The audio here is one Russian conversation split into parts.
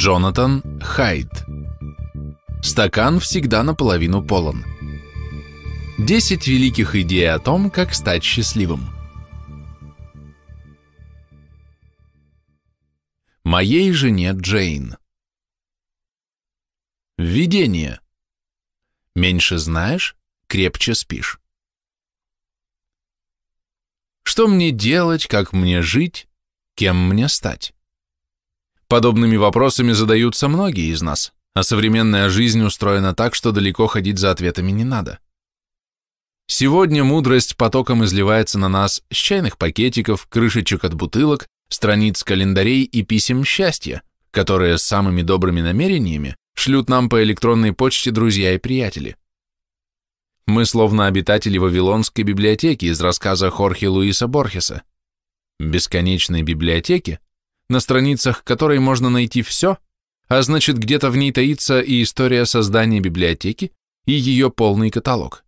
Джонатан Хайт. Стакан всегда наполовину полон. 10 великих идей о том, как стать счастливым. Моей жене Джейн. Введение. Меньше знаешь, крепче спишь. Что мне делать, как мне жить, кем мне стать? Подобными вопросами задаются многие из нас, а современная жизнь устроена так, что далеко ходить за ответами не надо. Сегодня мудрость потоком изливается на нас с чайных пакетиков, крышечек от бутылок, страниц календарей и писем счастья, которые с самыми добрыми намерениями шлют нам по электронной почте друзья и приятели. Мы словно обитатели Вавилонской библиотеки из рассказа Хорхе Луиса Борхеса, бесконечной библиотеки, на страницах которой можно найти все, а значит, где-то в ней таится и история создания библиотеки, и ее полный каталог.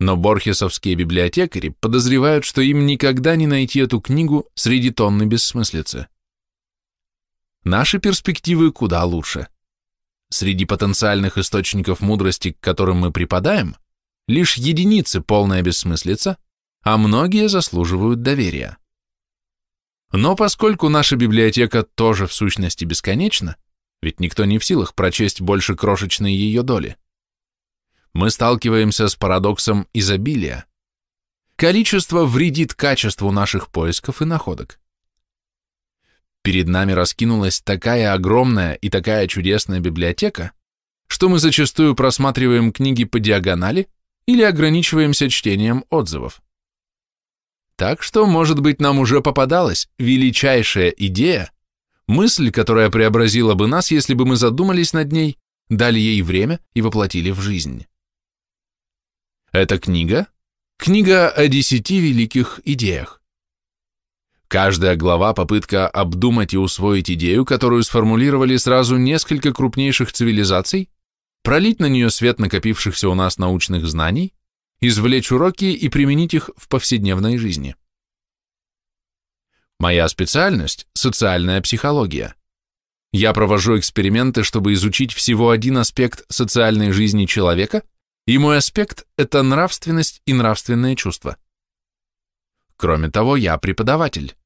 Но борхесовские библиотекари подозревают, что им никогда не найти эту книгу среди тонны бессмыслицы. Наши перспективы куда лучше. Среди потенциальных источников мудрости, к которым мы припадаем, лишь единицы полная бессмыслица, а многие заслуживают доверия. Но поскольку наша библиотека тоже в сущности бесконечна, ведь никто не в силах прочесть больше крошечной ее доли, мы сталкиваемся с парадоксом изобилия. Количество вредит качеству наших поисков и находок. Перед нами раскинулась такая огромная и такая чудесная библиотека, что мы зачастую просматриваем книги по диагонали или ограничиваемся чтением отзывов. Так что, может быть, нам уже попадалась величайшая идея, мысль, которая преобразила бы нас, если бы мы задумались над ней, дали ей время и воплотили в жизнь. Эта книга – книга о десяти великих идеях. Каждая глава – попытка обдумать и усвоить идею, которую сформулировали сразу несколько крупнейших цивилизаций, пролить на нее свет накопившихся у нас научных знаний, извлечь уроки и применить их в повседневной жизни. Моя специальность – социальная психология. Я провожу эксперименты, чтобы изучить всего один аспект социальной жизни человека, и мой аспект – это нравственность и нравственные чувства. Кроме того, я преподаватель.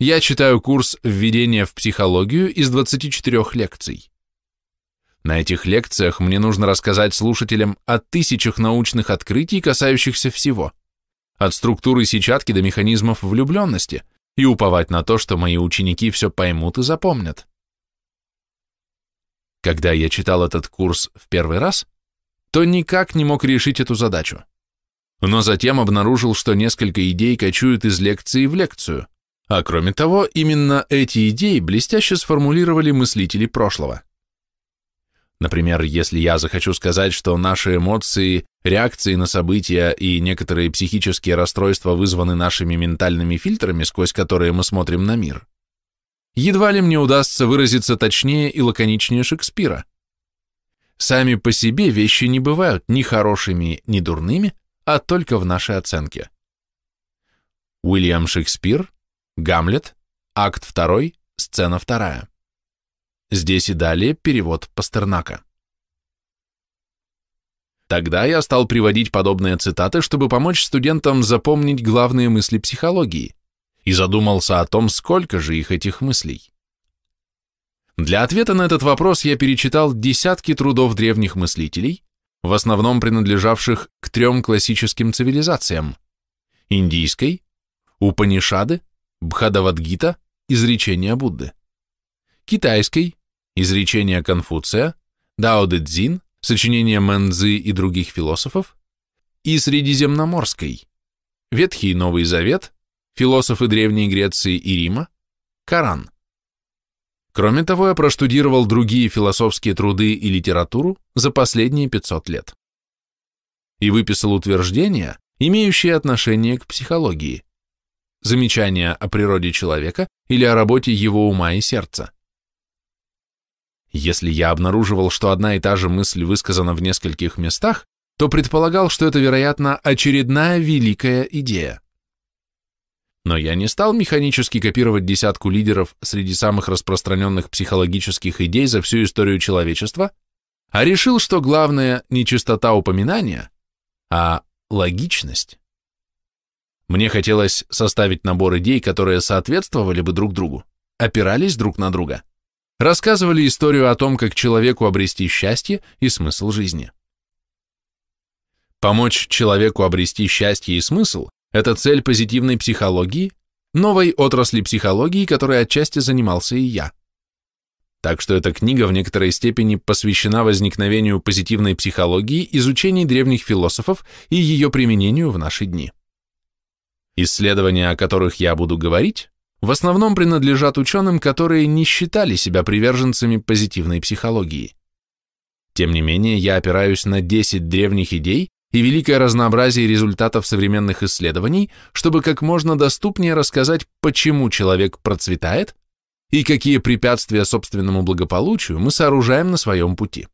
Я читаю курс «Введение в психологию» из 24 лекций. На этих лекциях мне нужно рассказать слушателям о тысячах научных открытий, касающихся всего. От структуры сетчатки до механизмов влюбленности – и уповать на то, что мои ученики все поймут и запомнят. Когда я читал этот курс в первый раз, то никак не мог решить эту задачу. Но затем обнаружил, что несколько идей кочуют из лекции в лекцию, а кроме того, именно эти идеи блестяще сформулировали мыслители прошлого. Например, если я захочу сказать, что наши эмоции, реакции на события и некоторые психические расстройства вызваны нашими ментальными фильтрами, сквозь которые мы смотрим на мир, едва ли мне удастся выразиться точнее и лаконичнее Шекспира. Сами по себе вещи не бывают ни хорошими, ни дурными, а только в нашей оценке. Уильям Шекспир, Гамлет, акт 2, сцена 2. Здесь и далее перевод Пастернака. Тогда я стал приводить подобные цитаты, чтобы помочь студентам запомнить главные мысли психологии, и задумался о том, сколько же их этих мыслей. Для ответа на этот вопрос я перечитал десятки трудов древних мыслителей, в основном принадлежавших к трем классическим цивилизациям – индийской, Упанишады, Бхадавадгита, изречения Будды, китайской, изречения Конфуция, Дао Дэ Цзин, сочинения Мэнзы и других философов, и Средиземноморской, Ветхий Новый Завет, философы Древней Греции и Рима, Коран. Кроме того, я проштудировал другие философские труды и литературу за последние 500 лет. И выписал утверждения, имеющие отношение к психологии, замечания о природе человека или о работе его ума и сердца. Если я обнаруживал, что одна и та же мысль высказана в нескольких местах, то предполагал, что это, вероятно, очередная великая идея. Но я не стал механически копировать десятку лидеров среди самых распространенных психологических идей за всю историю человечества, а решил, что главное не чистота упоминания, а логичность. Мне хотелось составить набор идей, которые соответствовали бы друг другу, опирались друг на друга – рассказывали историю о том, как человеку обрести счастье и смысл жизни. Помочь человеку обрести счастье и смысл – это цель позитивной психологии, новой отрасли психологии, которой отчасти занимался и я. Так что эта книга в некоторой степени посвящена возникновению позитивной психологии, изучению древних философов и ее применению в наши дни. Исследования, о которых я буду говорить, в основном принадлежат ученым, которые не считали себя приверженцами позитивной психологии. Тем не менее, я опираюсь на 10 древних идей и великое разнообразие результатов современных исследований, чтобы как можно доступнее рассказать, почему человек процветает и какие препятствия собственному благополучию мы сооружаем на своем пути.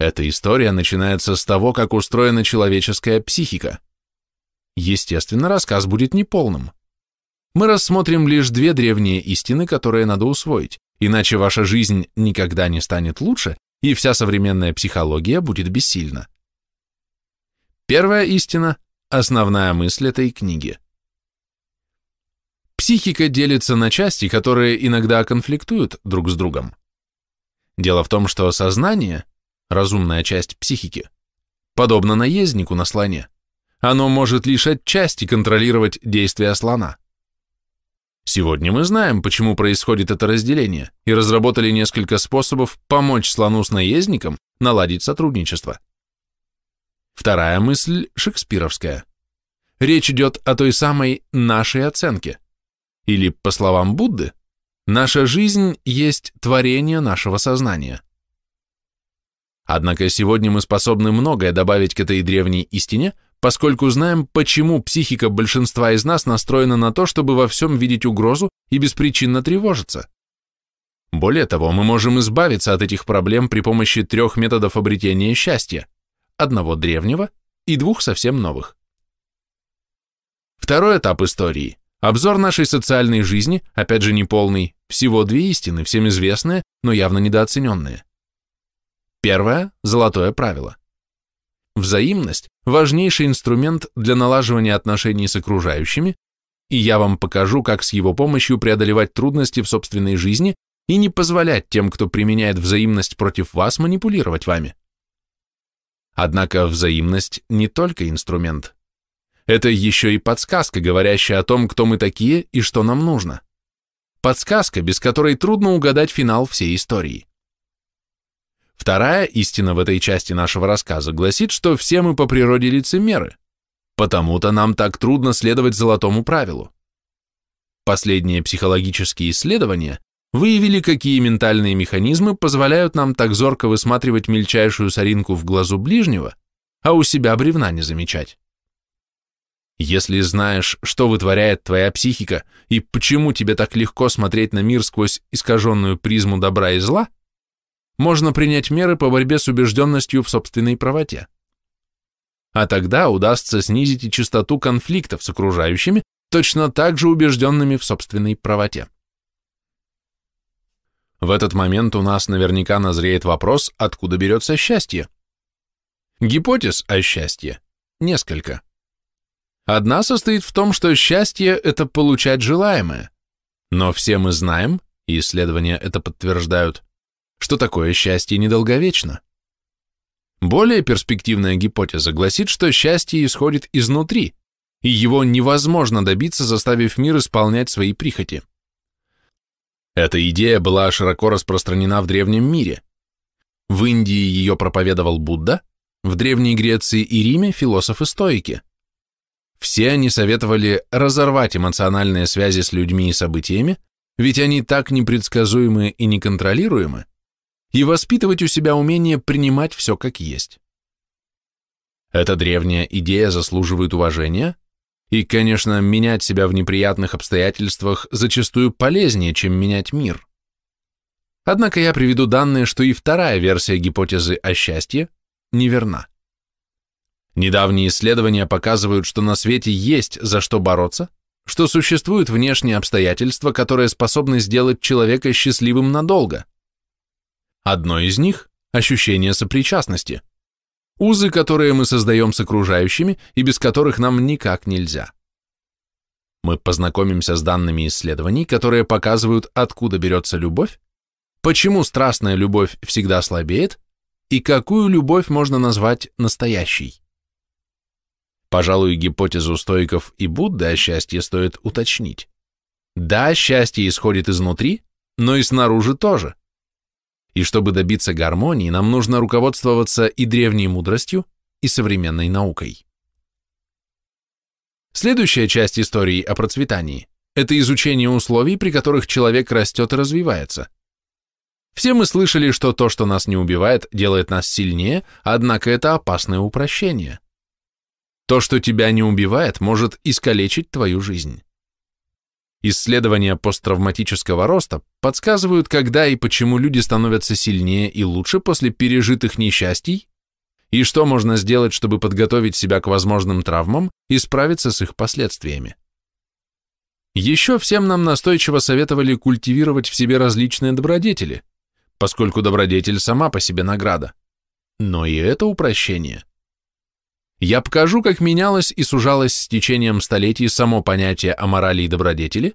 Эта история начинается с того, как устроена человеческая психика. Естественно, рассказ будет неполным мы рассмотрим лишь две древние истины, которые надо усвоить, иначе ваша жизнь никогда не станет лучше, и вся современная психология будет бессильна. Первая истина – основная мысль этой книги. Психика делится на части, которые иногда конфликтуют друг с другом. Дело в том, что сознание, разумная часть психики, подобно наезднику на слоне, оно может лишь отчасти контролировать действия слона – Сегодня мы знаем, почему происходит это разделение, и разработали несколько способов помочь слону с наездником наладить сотрудничество. Вторая мысль шекспировская. Речь идет о той самой нашей оценке. Или, по словам Будды, наша жизнь есть творение нашего сознания. Однако сегодня мы способны многое добавить к этой древней истине, поскольку знаем, почему психика большинства из нас настроена на то, чтобы во всем видеть угрозу и беспричинно тревожиться. Более того, мы можем избавиться от этих проблем при помощи трех методов обретения счастья, одного древнего и двух совсем новых. Второй этап истории – обзор нашей социальной жизни, опять же неполный, всего две истины, всем известные, но явно недооцененные. Первое – золотое правило. Взаимность – важнейший инструмент для налаживания отношений с окружающими, и я вам покажу, как с его помощью преодолевать трудности в собственной жизни и не позволять тем, кто применяет взаимность против вас, манипулировать вами. Однако взаимность не только инструмент. Это еще и подсказка, говорящая о том, кто мы такие и что нам нужно. Подсказка, без которой трудно угадать финал всей истории. Вторая истина в этой части нашего рассказа гласит, что все мы по природе лицемеры, потому-то нам так трудно следовать золотому правилу. Последние психологические исследования выявили, какие ментальные механизмы позволяют нам так зорко высматривать мельчайшую соринку в глазу ближнего, а у себя бревна не замечать. Если знаешь, что вытворяет твоя психика и почему тебе так легко смотреть на мир сквозь искаженную призму добра и зла, можно принять меры по борьбе с убежденностью в собственной правоте. А тогда удастся снизить и частоту конфликтов с окружающими, точно так же убежденными в собственной правоте. В этот момент у нас наверняка назреет вопрос, откуда берется счастье. Гипотез о счастье несколько. Одна состоит в том, что счастье – это получать желаемое. Но все мы знаем, и исследования это подтверждают, что такое счастье недолговечно. Более перспективная гипотеза гласит, что счастье исходит изнутри, и его невозможно добиться, заставив мир исполнять свои прихоти. Эта идея была широко распространена в древнем мире. В Индии ее проповедовал Будда, в Древней Греции и Риме философы-стоики. Все они советовали разорвать эмоциональные связи с людьми и событиями, ведь они так непредсказуемы и неконтролируемы, и воспитывать у себя умение принимать все как есть. Эта древняя идея заслуживает уважения, и, конечно, менять себя в неприятных обстоятельствах зачастую полезнее, чем менять мир. Однако я приведу данные, что и вторая версия гипотезы о счастье неверна. Недавние исследования показывают, что на свете есть за что бороться, что существуют внешние обстоятельства, которые способны сделать человека счастливым надолго, Одно из них – ощущение сопричастности. Узы, которые мы создаем с окружающими и без которых нам никак нельзя. Мы познакомимся с данными исследований, которые показывают, откуда берется любовь, почему страстная любовь всегда слабеет и какую любовь можно назвать настоящей. Пожалуй, гипотезу стоиков и Будды о счастье стоит уточнить. Да, счастье исходит изнутри, но и снаружи тоже. И чтобы добиться гармонии, нам нужно руководствоваться и древней мудростью, и современной наукой. Следующая часть истории о процветании – это изучение условий, при которых человек растет и развивается. Все мы слышали, что то, что нас не убивает, делает нас сильнее, однако это опасное упрощение. То, что тебя не убивает, может искалечить твою жизнь. Исследования посттравматического роста подсказывают, когда и почему люди становятся сильнее и лучше после пережитых несчастий, и что можно сделать, чтобы подготовить себя к возможным травмам и справиться с их последствиями. Еще всем нам настойчиво советовали культивировать в себе различные добродетели, поскольку добродетель сама по себе награда. Но и это упрощение – я покажу, как менялось и сужалось с течением столетий само понятие о морали и добродетели,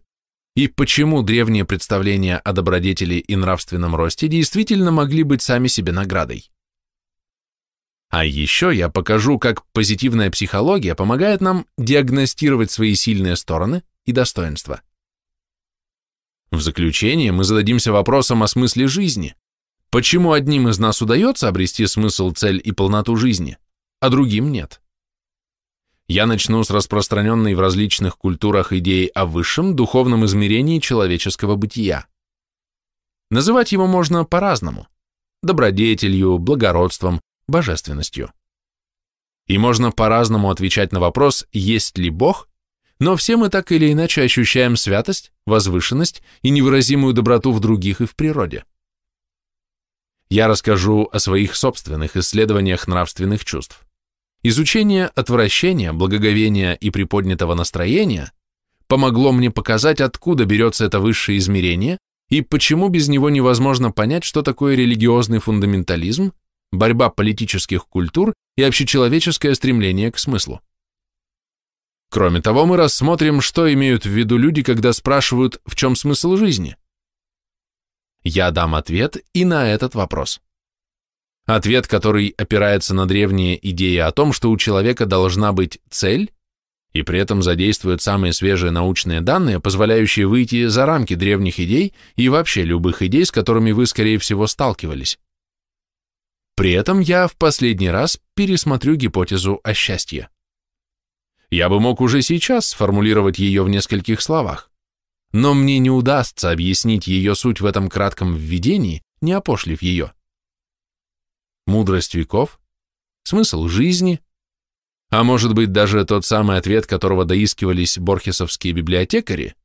и почему древние представления о добродетели и нравственном росте действительно могли быть сами себе наградой. А еще я покажу, как позитивная психология помогает нам диагностировать свои сильные стороны и достоинства. В заключение мы зададимся вопросом о смысле жизни. Почему одним из нас удается обрести смысл, цель и полноту жизни, а другим нет. Я начну с распространенной в различных культурах идеи о высшем духовном измерении человеческого бытия. Называть его можно по-разному – добродетелью, благородством, божественностью. И можно по-разному отвечать на вопрос «Есть ли Бог?», но все мы так или иначе ощущаем святость, возвышенность и невыразимую доброту в других и в природе. Я расскажу о своих собственных исследованиях нравственных чувств. Изучение отвращения, благоговения и приподнятого настроения помогло мне показать, откуда берется это высшее измерение и почему без него невозможно понять, что такое религиозный фундаментализм, борьба политических культур и общечеловеческое стремление к смыслу. Кроме того, мы рассмотрим, что имеют в виду люди, когда спрашивают, в чем смысл жизни. Я дам ответ и на этот вопрос. Ответ, который опирается на древние идеи о том, что у человека должна быть цель, и при этом задействует самые свежие научные данные, позволяющие выйти за рамки древних идей и вообще любых идей, с которыми вы, скорее всего, сталкивались. При этом я в последний раз пересмотрю гипотезу о счастье. Я бы мог уже сейчас сформулировать ее в нескольких словах, но мне не удастся объяснить ее суть в этом кратком введении, не опошлив ее мудрость веков, смысл жизни, а может быть даже тот самый ответ, которого доискивались борхесовские библиотекари,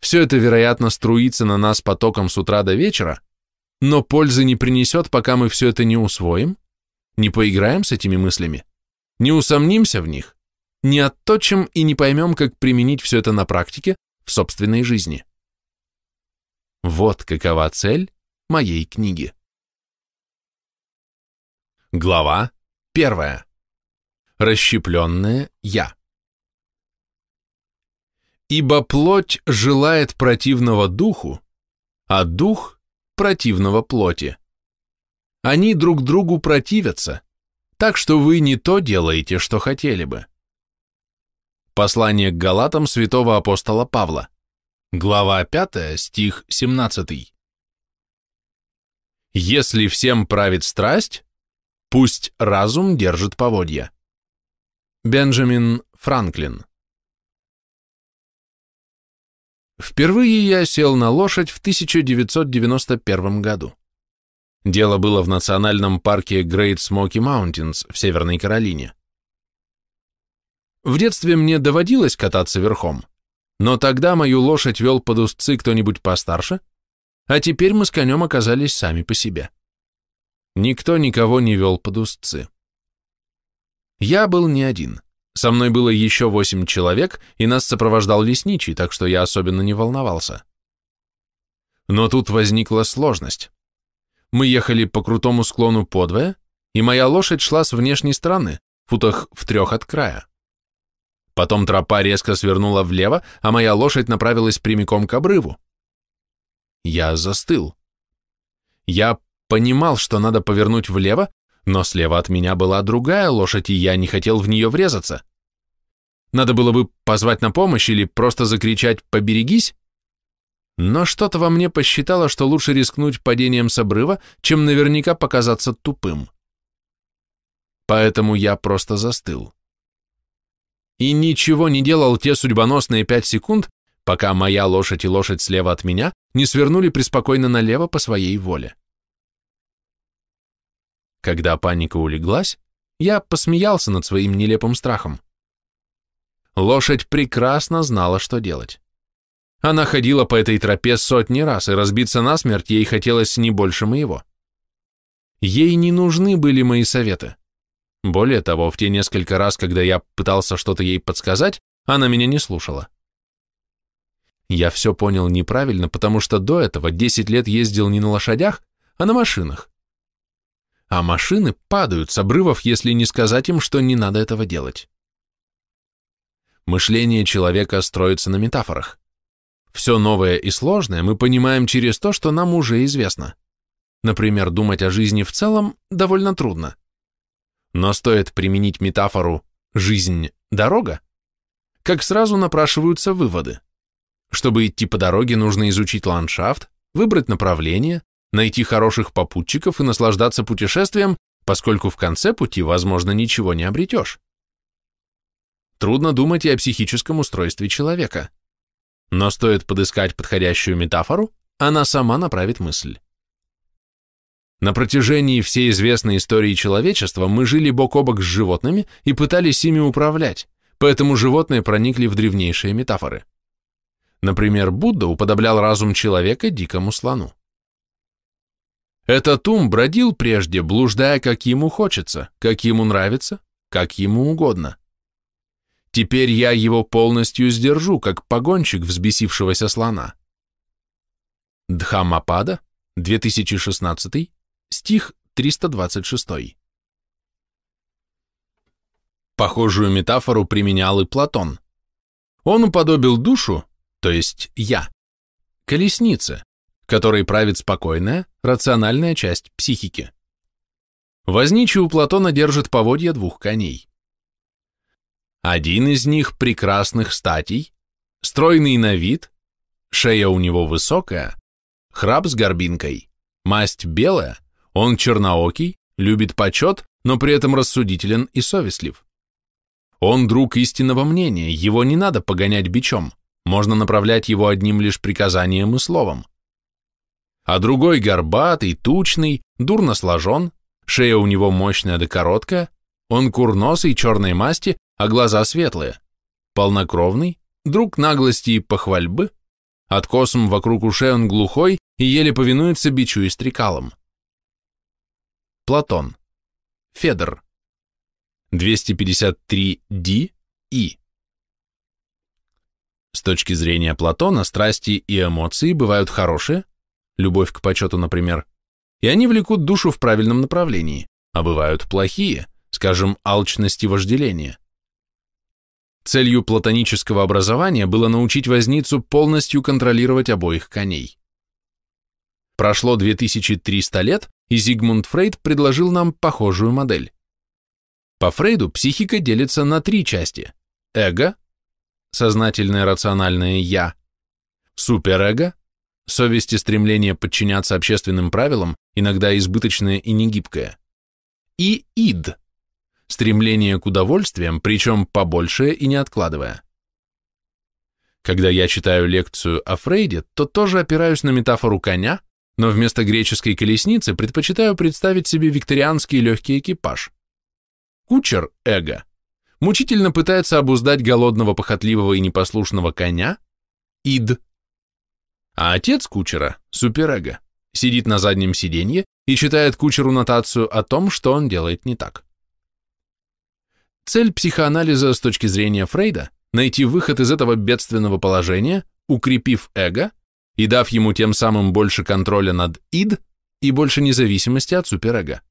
все это, вероятно, струится на нас потоком с утра до вечера, но пользы не принесет, пока мы все это не усвоим, не поиграем с этими мыслями, не усомнимся в них, не отточим и не поймем, как применить все это на практике в собственной жизни. Вот какова цель моей книги. Глава 1. Расщепленное «Я». Ибо плоть желает противного духу, а дух – противного плоти. Они друг другу противятся, так что вы не то делаете, что хотели бы. Послание к Галатам святого апостола Павла, глава 5, стих 17. Если всем правит страсть, Пусть разум держит поводья. Бенджамин Франклин Впервые я сел на лошадь в 1991 году. Дело было в национальном парке Great Smoky Mountains в Северной Каролине. В детстве мне доводилось кататься верхом, но тогда мою лошадь вел под устцы кто-нибудь постарше, а теперь мы с конем оказались сами по себе. Никто никого не вел под устцы. Я был не один. Со мной было еще восемь человек, и нас сопровождал лесничий, так что я особенно не волновался. Но тут возникла сложность. Мы ехали по крутому склону подвое, и моя лошадь шла с внешней стороны, футах в трех от края. Потом тропа резко свернула влево, а моя лошадь направилась прямиком к обрыву. Я застыл. Я Понимал, что надо повернуть влево, но слева от меня была другая лошадь, и я не хотел в нее врезаться. Надо было бы позвать на помощь или просто закричать «поберегись», но что-то во мне посчитало, что лучше рискнуть падением с обрыва, чем наверняка показаться тупым. Поэтому я просто застыл. И ничего не делал те судьбоносные пять секунд, пока моя лошадь и лошадь слева от меня не свернули преспокойно налево по своей воле. Когда паника улеглась, я посмеялся над своим нелепым страхом. Лошадь прекрасно знала, что делать. Она ходила по этой тропе сотни раз, и разбиться насмерть ей хотелось не больше моего. Ей не нужны были мои советы. Более того, в те несколько раз, когда я пытался что-то ей подсказать, она меня не слушала. Я все понял неправильно, потому что до этого 10 лет ездил не на лошадях, а на машинах а машины падают с обрывов, если не сказать им, что не надо этого делать. Мышление человека строится на метафорах. Все новое и сложное мы понимаем через то, что нам уже известно. Например, думать о жизни в целом довольно трудно. Но стоит применить метафору «жизнь – дорога», как сразу напрашиваются выводы. Чтобы идти по дороге, нужно изучить ландшафт, выбрать направление, найти хороших попутчиков и наслаждаться путешествием, поскольку в конце пути, возможно, ничего не обретешь. Трудно думать и о психическом устройстве человека. Но стоит подыскать подходящую метафору, она сама направит мысль. На протяжении всей известной истории человечества мы жили бок о бок с животными и пытались ими управлять, поэтому животные проникли в древнейшие метафоры. Например, Будда уподоблял разум человека дикому слону. Этот ум бродил прежде, блуждая, как ему хочется, как ему нравится, как ему угодно. Теперь я его полностью сдержу, как погонщик взбесившегося слона. Дхаммапада, 2016, стих 326. Похожую метафору применял и Платон. Он уподобил душу, то есть я, колеснице, которой правит спокойная, рациональная часть психики. Возничий у Платона держит поводья двух коней. Один из них прекрасных статей, стройный на вид, шея у него высокая, храп с горбинкой, масть белая, он черноокий, любит почет, но при этом рассудителен и совестлив. Он друг истинного мнения, его не надо погонять бичом, можно направлять его одним лишь приказанием и словом а другой горбатый, тучный, дурно сложен, шея у него мощная да короткая, он курносый, черной масти, а глаза светлые, полнокровный, друг наглости и похвальбы, откосом вокруг ушей он глухой и еле повинуется бичу и стрекалам. Платон. Федор. 253 Ди И. С точки зрения Платона, страсти и эмоции бывают хорошие, любовь к почету, например, и они влекут душу в правильном направлении, а бывают плохие, скажем, алчность и вожделение. Целью платонического образования было научить возницу полностью контролировать обоих коней. Прошло 2300 лет, и Зигмунд Фрейд предложил нам похожую модель. По Фрейду психика делится на три части – эго, сознательное рациональное «я», суперэго, совесть и стремление подчиняться общественным правилам, иногда избыточное и негибкое, и ид – стремление к удовольствиям, причем побольше и не откладывая. Когда я читаю лекцию о Фрейде, то тоже опираюсь на метафору коня, но вместо греческой колесницы предпочитаю представить себе викторианский легкий экипаж. Кучер – эго. Мучительно пытается обуздать голодного, похотливого и непослушного коня – ид – а отец кучера, суперэго, сидит на заднем сиденье и читает кучеру нотацию о том, что он делает не так. Цель психоанализа с точки зрения Фрейда – найти выход из этого бедственного положения, укрепив эго и дав ему тем самым больше контроля над ид и больше независимости от суперэго.